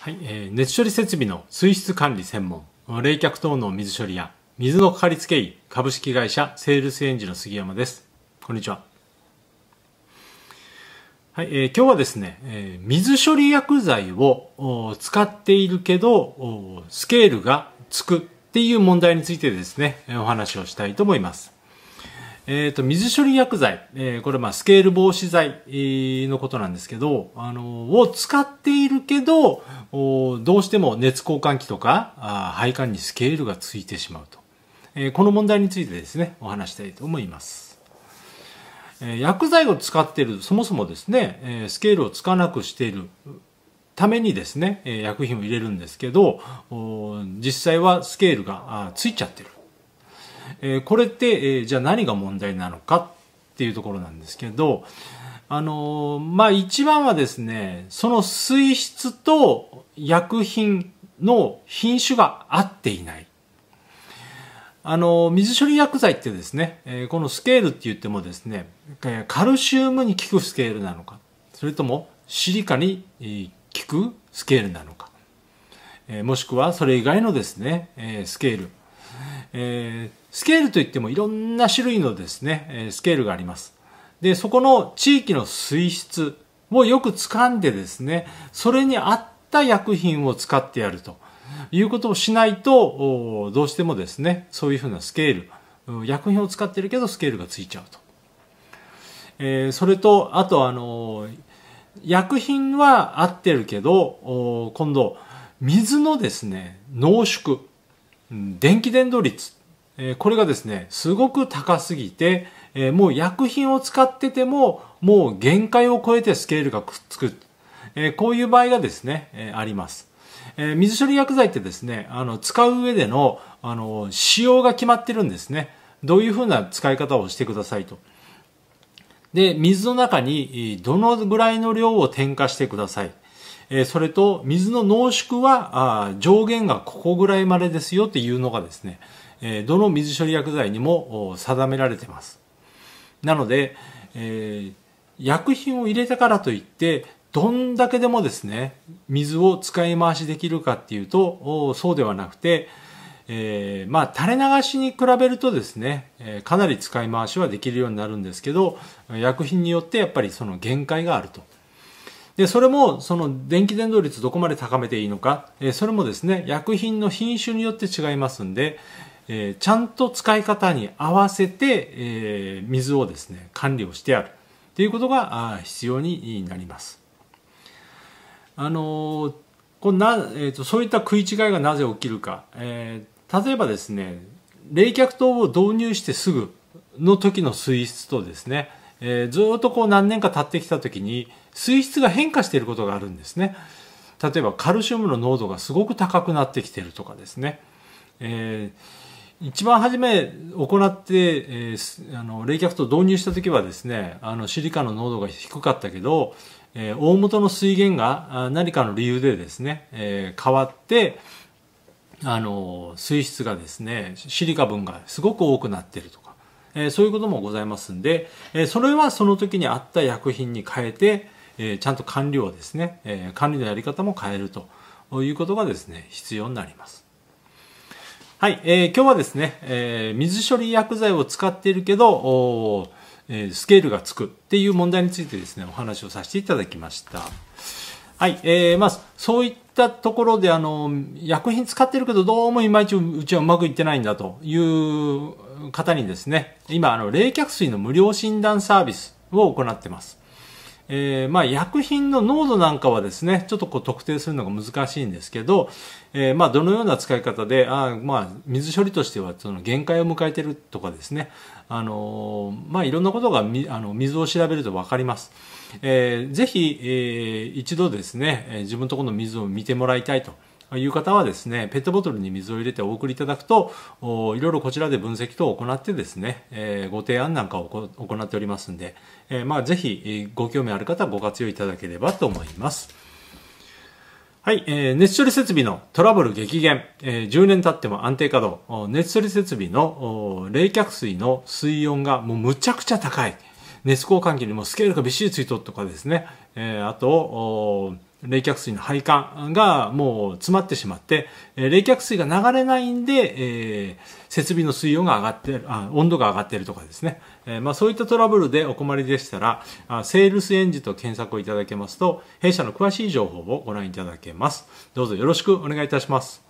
はい、えー、熱処理設備の水質管理専門、冷却等の水処理や水のかかりつけ医株式会社セールスエンジの杉山です。こんにちは。はい、えー、今日はですね、えー、水処理薬剤を使っているけど、スケールがつくっていう問題についてですね、お話をしたいと思います。えー、と、水処理薬剤、えー、これ、まあ、スケール防止剤のことなんですけど、あのー、を使っているけど、どうしても熱交換器とか配管にスケールがついてしまうと、えー、この問題についてですねお話したいと思います、え薬剤を使っているそもそもですね、えスケールをつかなくしているためにですね、え薬品を入れるんですけど実際はスケールがついちゃってる、えこれって、えじゃあ何が問題なのかっていうところなんですけどあのまあ、一番はですね、その水質と薬品の品種が合っていない。あの水処理薬剤ってですね、このスケールって言ってもですね、カルシウムに効くスケールなのか、それともシリカに効くスケールなのか、もしくはそれ以外のですね、スケール、スケールといってもいろんな種類のですね、スケールがあります。で、そこの地域の水質をよく掴んでですね、それに合った薬品を使ってやるということをしないと、どうしてもですね、そういうふうなスケール、薬品を使ってるけどスケールがついちゃうと。えー、それと、あとあのー、薬品は合ってるけど、今度、水のですね、濃縮、電気伝導率、えー、これがですね、すごく高すぎて、えー、もう薬品を使ってても、もう限界を超えてスケールがくっつく。えー、こういう場合がですね、えあります。え水処理薬剤ってですね、あの、使う上での、あの、使用が決まってるんですね。どういうふうな使い方をしてくださいと。で、水の中にどのぐらいの量を添加してください。えそれと、水の濃縮はあ上限がここぐらいまでですよっていうのがですね、えどの水処理薬剤にも定められてます。なので、えー、薬品を入れたからといってどんだけでもですね水を使い回しできるかっていうとそうではなくて、えー、まあ垂れ流しに比べるとですね、えー、かなり使い回しはできるようになるんですけど薬品によってやっぱりその限界があると。で、それも、その電気伝導率どこまで高めていいのか、えー、それもですね、薬品の品種によって違いますんで、えー、ちゃんと使い方に合わせて、えー、水をですね管理をしてあるということが必要になります。あのー、こなえーと、そういった食い違いがなぜ起きるか、えー、例えばですね冷却灯を導入してすぐの時の水質とですね、えー、ずっとこう何年か経ってきた時に水質が変化していることがあるんですね例えばカルシウムの濃度がすごく高くなってきてるとかですね、えー一番初め行って、えー、あの冷却と導入した時はですねあのシリカの濃度が低かったけど、えー、大元の水源が何かの理由でですね、えー、変わってあの水質がですねシリカ分がすごく多くなってるとか、えー、そういうこともございますんで、えー、それはその時にあった薬品に変えて、えー、ちゃんと管理をですね、えー、管理のやり方も変えるということがですね必要になります。はい、えー、今日はですね、えー、水処理薬剤を使っているけど、えー、スケールがつくっていう問題についてですね、お話をさせていただきました。はい、えー、まあ、そういったところで、あの、薬品使ってるけど、どうもいまいちうちはうまくいってないんだという方にですね、今、あの、冷却水の無料診断サービスを行ってます。えー、まあ、薬品の濃度なんかはですね、ちょっとこう特定するのが難しいんですけど、えー、まあ、どのような使い方で、あまあ、水処理としてはその限界を迎えてるとかですね、あのー、まあ、いろんなことがみあの水を調べると分かります。えー、ぜひ、えー、一度ですね、自分のところの水を見てもらいたいと。いう方はですね、ペットボトルに水を入れてお送りいただくと、いろいろこちらで分析等を行ってですね、えー、ご提案なんかを行っておりますんで、えー、まあぜひご興味ある方はご活用いただければと思います。はい、えー、熱処理設備のトラブル激減、えー、10年経っても安定稼働、熱処理設備の冷却水の水温がもうむちゃくちゃ高い、熱交換器にもスケールがびっしりついととかですね、えー、あと、冷却水の配管がもう詰まってしまって、え冷却水が流れないんで、えー、設備の水温が上がってるあ、温度が上がってるとかですね、えー、まあ、そういったトラブルでお困りでしたら、あセールスエンジと検索をいただけますと、弊社の詳しい情報をご覧いただけます。どうぞよろしくお願いいたします。